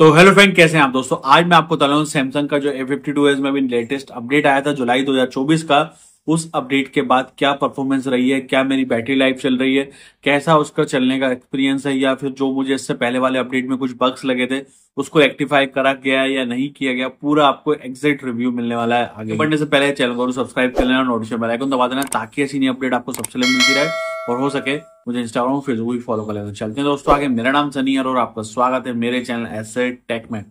तो hello friend कैसे हैं आप दोस्तों आज मैं आपको बताऊँ सैमसंग का जो ए फिफ्टी टू एज में भी लेटेस्ट अपडेट आया था जुलाई 2024 का उस अपडेट के बाद क्या परफॉर्मेंस रही है क्या मेरी बैटरी लाइफ चल रही है कैसा उसका चलने का एक्सपीरियंस है या फिर जो मुझे इससे पहले वाले अपडेट में कुछ बग्स लगे थे उसको एक्टिफाई करा गया या नहीं किया गया पूरा आपको एग्जैक्ट रिव्यू मिलने वाला है आगे बढ़ने से पहले चैनल को सब्सक्राइब कर लेना नोटिफिकेशन बेल आइकन दबा देना ताकि ऐसी नई अपडेट आपको सबसे मिलती रहे और हो सके मुझे इंस्टाग्राम फेसबुक भी फॉलो कर लेना चलते हैं दोस्तों आगे मेरा नाम सनी और आपका स्वागत है मेरे चैनल एसेट टेक में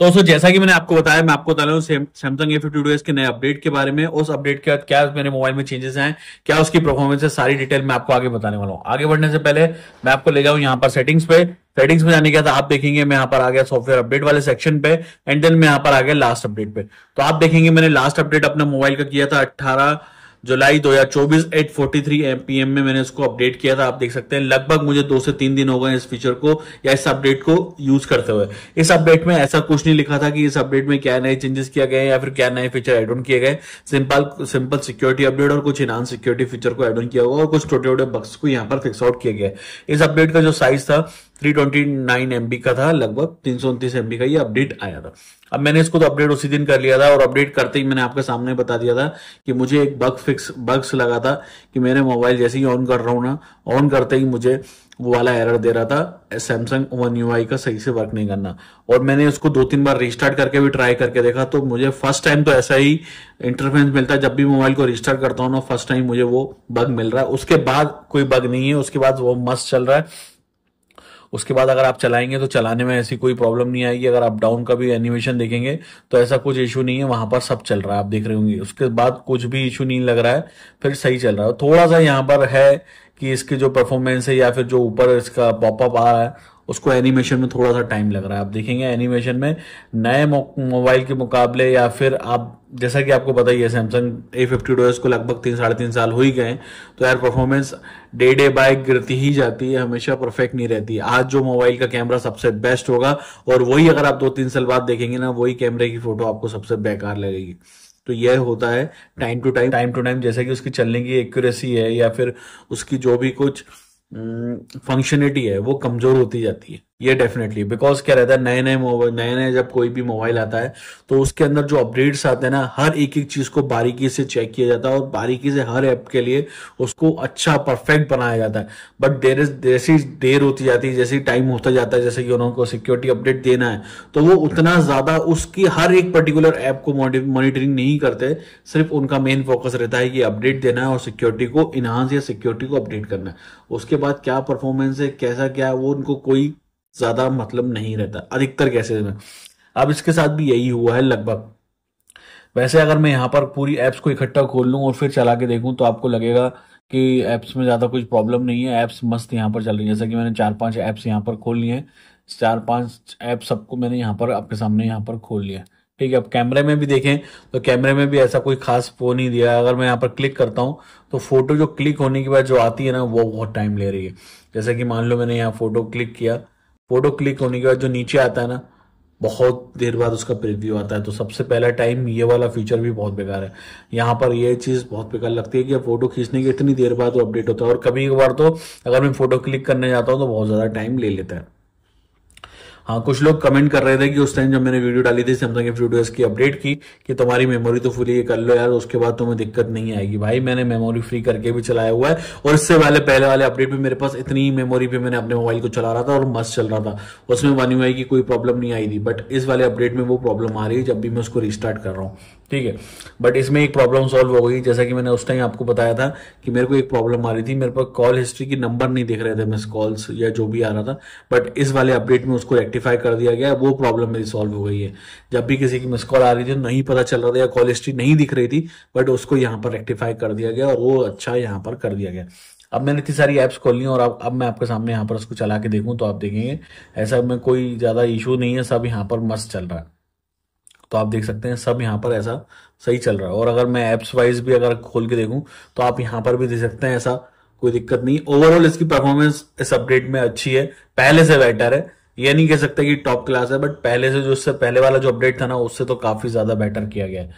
दोस्तों जैसा कि मैंने आपको बताया मैं आपको बता रहा हूँ सैमसंग ए फिफ्टी टू के नए अपडेट के बारे में उस अपडेट के बाद क्या मेरे मोबाइल में चेंजेस हैं क्या उसकी परफॉर्मेंस है सारी डिटेल मैं आपको आगे बताने वाला हूँ आगे बढ़ने से पहले मैं आपको ले जाऊँ यहाँ पर सेटिंग्स पे सेटिंग्स में जाने के बाद आप देखेंगे मैं यहाँ पर आ गया सॉफ्टवेयर अपडेट वाले सेक्शन पे एंड देन मैं यहाँ पर आ गया लास्ट अपडेट पे तो आप देखेंगे मैंने लास्ट अपडेट अपने मोबाइल का किया था अट्ठारह जुलाई 2024 एट फोर्टी में मैंने इसको अपडेट किया था आप देख सकते हैं लगभग मुझे दो से तीन दिन हो गए इस फीचर को या इस अपडेट को यूज करते हुए इस अपडेट में ऐसा कुछ नहीं लिखा था कि इस अपडेट में क्या नए चेंजेस किया गया या फिर क्या नए फीचर एड ऑन किए गए सिंपल सिंपल सिक्योरिटी अपडेट और कुछ इनान सिक्योरिटी फीचर को एड ऑन किया हुआ और कुछ छोटे छोटे बक्स को यहाँ पर फिक्स आउट किया गया इस अपडेट का जो साइज था एम बी का था लगभग तीन सौ उनतीस एमबी का ये अपडेट आया था अब मैंने इसको तो अपडेट उसी दिन कर लिया था और अपडेट करते ही मैंने आपके सामने बता दिया था कि मुझे एक बग फिक्स बग्स लगा था कि मेरे मोबाइल जैसे ही ऑन कर रहा हूँ ना ऑन करते ही मुझे वो वाला एरर दे रहा था सैमसंग वन यू का सही से वर्क नहीं करना और मैंने उसको दो तीन बार रिस्टार्ट करके भी ट्राई करके देखा तो मुझे फर्स्ट टाइम तो ऐसा ही इंटरफेरेंस मिलता है जब भी मोबाइल को रिस्टार्ट करता हूँ ना फर्स्ट टाइम मुझे वो बग मिल रहा है उसके बाद कोई बग नहीं है उसके बाद वो मस्त चल रहा है उसके बाद अगर आप चलाएंगे तो चलाने में ऐसी कोई प्रॉब्लम नहीं आएगी अगर आप डाउन का भी एनिमेशन देखेंगे तो ऐसा कुछ इशू नहीं है वहां पर सब चल रहा है आप देख रहे होंगे उसके बाद कुछ भी इशू नहीं लग रहा है फिर सही चल रहा है थोड़ा सा यहाँ पर है कि इसकी जो परफॉर्मेंस है या फिर जो ऊपर इसका पॉपअप आ रहा है उसको एनिमेशन में थोड़ा सा टाइम लग रहा है आप देखेंगे एनिमेशन में नए मोबाइल के मुकाबले या फिर आप जैसा कि आपको पता ही है सैमसंग ए फिफ्टी डोज को लगभग तीन साढ़े तीन साल हो ही गए तो यार परफॉर्मेंस डे डे बाय गिरती ही जाती है हमेशा परफेक्ट नहीं रहती आज जो मोबाइल का कैमरा सबसे बेस्ट होगा और वही अगर आप दो तीन साल बाद देखेंगे ना वही कैमरे की फोटो आपको सबसे बेकार लगेगी तो यह होता है time to time time to time जैसा कि उसकी चलने की एक्यूरेसी है या फिर उसकी जो भी कुछ फंक्शनिटी हम्म, है वो कमजोर होती जाती है ये डेफिनेटली बिकॉज क्या रहता है नए नए मोबाइल नए नए जब कोई भी मोबाइल आता है तो उसके अंदर जो अपडेट्स आते हैं ना हर एक एक चीज को बारीकी से चेक किया जाता है और बारीकी से हर ऐप के लिए उसको अच्छा परफेक्ट बनाया जाता है बट देर इज जैसी देर होती जाती है जैसे टाइम होता जाता है जैसे कि उन्होंने सिक्योरिटी अपडेट देना है तो वो उतना ज्यादा उसकी हर एक पर्टिकुलर ऐप को मॉनिटरिंग नहीं करते सिर्फ उनका मेन फोकस रहता है कि अपडेट देना है और सिक्योरिटी को इनहांस या सिक्योरिटी को अपडेट करना है उसके बाद क्या परफॉर्मेंस है कैसा क्या है वो उनको कोई ज्यादा मतलब नहीं रहता अधिकतर कैसे में अब इसके साथ भी यही हुआ है लगभग वैसे अगर मैं यहाँ पर पूरी ऐप्स को इकट्ठा खोल लूँ और फिर चला के देखूँ तो आपको लगेगा कि ऐप्स में ज़्यादा कुछ प्रॉब्लम नहीं है ऐप्स मस्त यहाँ पर चल रही है जैसा कि मैंने चार पांच ऐप्स यहाँ पर खोल लिए हैं चार पांच ऐप सबको मैंने यहाँ पर आपके सामने यहाँ पर खोल लिया ठीक है अब कैमरे में भी देखें तो कैमरे में भी ऐसा कोई खास वो नहीं दिया अगर मैं यहाँ पर क्लिक करता हूँ तो फोटो जो क्लिक होने के बाद जो आती है ना वो बहुत टाइम ले रही है जैसे कि मान लो मैंने यहाँ फोटो क्लिक किया फोटो क्लिक होने के बाद जो नीचे आता है ना बहुत देर बाद उसका प्रिव्यू आता है तो सबसे पहला टाइम ये वाला फीचर भी बहुत बेकार है यहाँ पर ये चीज़ बहुत बेकार लगती है कि फोटो खींचने की इतनी देर बाद वो अपडेट होता है और कभी बार तो अगर मैं फोटो क्लिक करने जाता हूँ तो बहुत ज़्यादा टाइम ले लेता है हाँ कुछ लोग कमेंट कर रहे थे कि उस टाइम जब मैंने वीडियो डाली थी सैमसंग एफ टू की अपडेट की कि तुम्हारी मेमोरी तो फुल ये कर लो यार उसके बाद तुम्हें दिक्कत नहीं आएगी भाई मैंने मेमोरी फ्री करके भी चलाया हुआ है और इससे पहले पहले वाले अपडेट में मेरे पास इतनी मेमोरी भी मैंने अपने मोबाइल को चला रहा था और मस्त चल रहा था उसमें बनी हुआ की कोई प्रॉब्लम नहीं आई थी बट इस वाले अपडेट में वो प्रॉब्लम आ रही है जब भी मैं उसको रिस्टार्ट कर रहा हूँ ठीक है बट इसमें एक प्रॉब्लम सॉल्व हो गई जैसा कि मैंने उस टाइम आपको बताया था कि मेरे को एक प्रॉब्लम आ रही थी मेरे पास कॉल हिस्ट्री की नंबर नहीं दिख रहे थे मिस कॉल्स या जो भी आ रहा था बट इस वाले अपडेट में उसको एक्टिव रेक्टिफाई कर दिया गया वो प्रॉब्लम मेरी सॉल्व हो गई है जब भी किसी की मिस कॉल आ रही थी नहीं पता चल रहा था या कॉल हिस्ट्री नहीं दिख रही थी बट उसको यहाँ पर रेक्टिफाई कर दिया गया और वो अच्छा यहाँ पर कर दिया गया अब मैंने इतनी सारी ऐप्स खोल ली और अब अब मैं आपके सामने यहाँ पर उसको चला के देखूँ तो आप देखेंगे ऐसा में कोई ज़्यादा इशू नहीं है सब यहाँ पर मस्त चल रहा है तो आप देख सकते हैं सब यहाँ पर ऐसा सही चल रहा है और अगर मैं ऐप्स वाइज भी अगर खोल के देखूँ तो आप यहाँ पर भी देख सकते हैं ऐसा कोई दिक्कत नहीं ओवरऑल इसकी परफॉर्मेंस इस अपडेट में अच्छी है पहले से बेटर है ये नहीं कह सकते कि टॉप क्लास है बट पहले से जो उससे पहले वाला जो अपडेट था ना उससे तो काफ़ी ज़्यादा बेटर किया गया है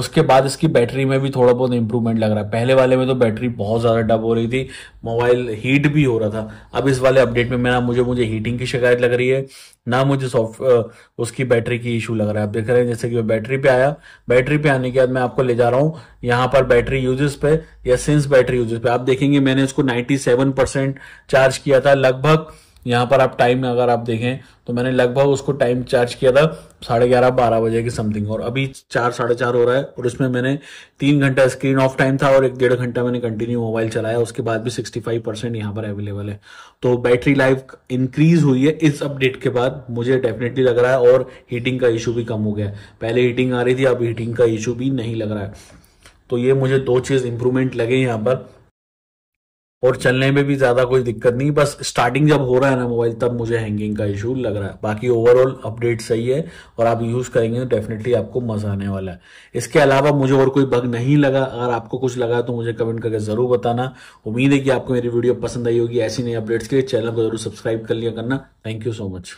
उसके बाद इसकी बैटरी में भी थोड़ा बहुत इंप्रूवमेंट लग रहा है पहले वाले में तो बैटरी बहुत ज़्यादा डब हो रही थी मोबाइल हीट भी हो रहा था अब इस वाले अपडेट में मेरा मुझे मुझे हीटिंग की शिकायत लग रही है ना मुझे सॉफ्ट उसकी बैटरी की इशू लग रहा है आप देख रहे हैं जैसे कि वो बैटरी पे आया बैटरी पे आने के बाद मैं आपको ले जा रहा हूँ यहाँ पर बैटरी यूजेस पे या सिंस बैटरी यूजेस पे आप देखेंगे मैंने इसको 97 परसेंट चार्ज किया था लगभग यहाँ पर आप टाइम अगर आप देखें तो मैंने लगभग उसको टाइम चार्ज किया था साढ़े ग्यारह बारह बजे के समथिंग और अभी चार साढ़े चार हो रहा है और उसमें मैंने तीन घंटा स्क्रीन ऑफ टाइम था और एक डेढ़ घंटा मैंने कंटिन्यू मोबाइल चलाया उसके बाद भी सिक्सटी फाइव परसेंट यहाँ पर अवेलेबल है तो बैटरी लाइफ इंक्रीज हुई है इस अपडेट के बाद मुझे डेफिनेटली लग रहा है और हीटिंग का इशू भी कम हो गया है पहले हीटिंग आ रही थी अब हीटिंग का इशू भी नहीं लग रहा है तो ये मुझे दो चीज़ इंप्रूवमेंट लगे यहाँ पर और चलने में भी ज्यादा कोई दिक्कत नहीं बस स्टार्टिंग जब हो रहा है ना मोबाइल तब मुझे हैंगिंग का इशू लग रहा है बाकी ओवरऑल अपडेट सही है और आप यूज करेंगे तो डेफिनेटली आपको मजा आने वाला है इसके अलावा मुझे और कोई बग नहीं लगा अगर आपको कुछ लगा तो मुझे कमेंट करके जरूर बताना उम्मीद है कि आपको मेरी वीडियो पसंद आई होगी ऐसी नई अपडेट्स के लिए चैनल को जरूर सब्सक्राइब कर लिया करना थैंक यू सो मच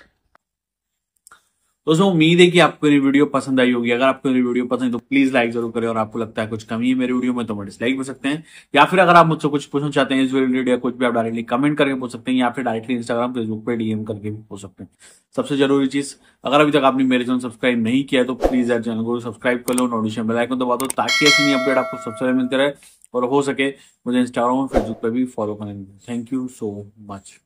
दोस्तों उम्मीद है कि आपको मेरी वीडियो पसंद आई होगी अगर आपको मेरी वीडियो पसंद है तो प्लीज लाइक जरूर करें और आपको लगता है कुछ कमी है मेरी वीडियो में तो मैं डिसलाइक कर सकते हैं या फिर अगर आप मुझसे कुछ पूछना चाहते हैं इस रिलेटेड या कुछ भी आप डायरेक्टली कमेंट करके पूछ सकते हैं या फिर डायरेक्टली इंस्टाग्राम फेसबुक पर डीएम करके भी पूछ सकते हैं सबसे जरूरी चीज अगर अभी तक आपने मेरे चैनल सब्सक्राइब नहीं किया तो प्लीज यार चैनल को सब्सक्राइब कर लो नोटिशन बेल आइकन दबा दो ताकि ऐसी नई अपडेट आपको सबसे पहले मिलते रहे और हो सके मुझे इंस्टाग्राम और फेसबुक पर भी फॉलो करें थैंक यू सो मच